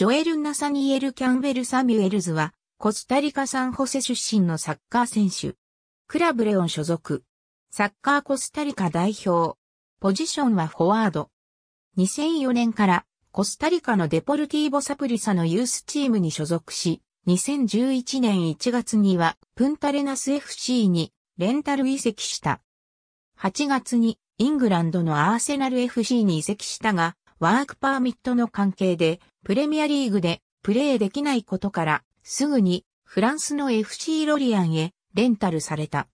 ジョエル・ナサニエル・キャンベル・サミュエルズは、コスタリカ・サンホセ出身のサッカー選手。クラブレオン所属。サッカーコスタリカ代表。ポジションはフォワード。2004年からコスタリカのデポルティーボ・サプリサのユースチームに所属し、2011年1月にはプンタレナス FC にレンタル移籍した。8月にイングランドのアーセナル FC に移籍したが、ワークパーミットの関係で、プレミアリーグでプレーできないことから、すぐにフランスの FC ロリアンへレンタルされた。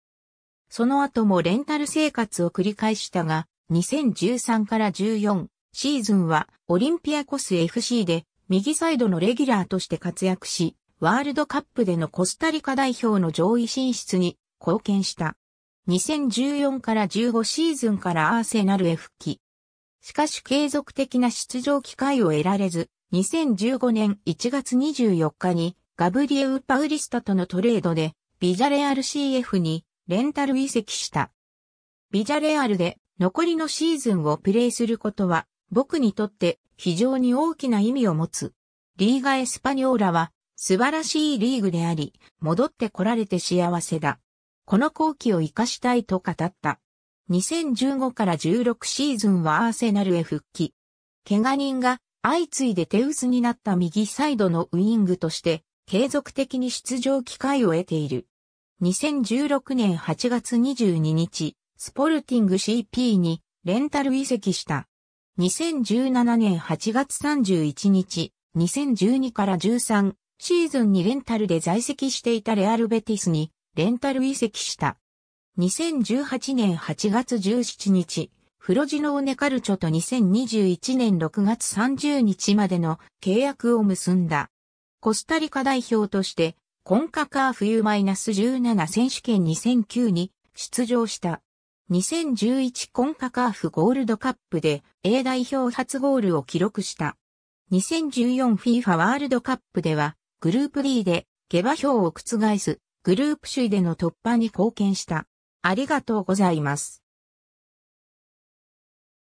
その後もレンタル生活を繰り返したが、2013から14シーズンはオリンピアコス FC で右サイドのレギュラーとして活躍し、ワールドカップでのコスタリカ代表の上位進出に貢献した。2014から15シーズンからアーセナルへ復帰。しかし継続的な出場機会を得られず、2015年1月24日にガブリエウ・パウリスタとのトレードでビジャレアル CF にレンタル移籍した。ビジャレアルで残りのシーズンをプレイすることは僕にとって非常に大きな意味を持つ。リーガ・エスパニョーラは素晴らしいリーグであり、戻ってこられて幸せだ。この後期を活かしたいと語った。2015から16シーズンはアーセナルへ復帰。怪我人が相次いで手薄になった右サイドのウイングとして継続的に出場機会を得ている。2016年8月22日、スポルティング CP にレンタル移籍した。2017年8月31日、2012から13シーズンにレンタルで在籍していたレアルベティスにレンタル移籍した。2018年8月17日、フロジノーネカルチョと2021年6月30日までの契約を結んだ。コスタリカ代表として、コンカカーフス -17 選手権2009に出場した。2011コンカカーフゴールドカップで A 代表初ゴールを記録した。2014FIFA ワールドカップでは、グループ D で下馬評を覆すグループ首位での突破に貢献した。ありがとうございます。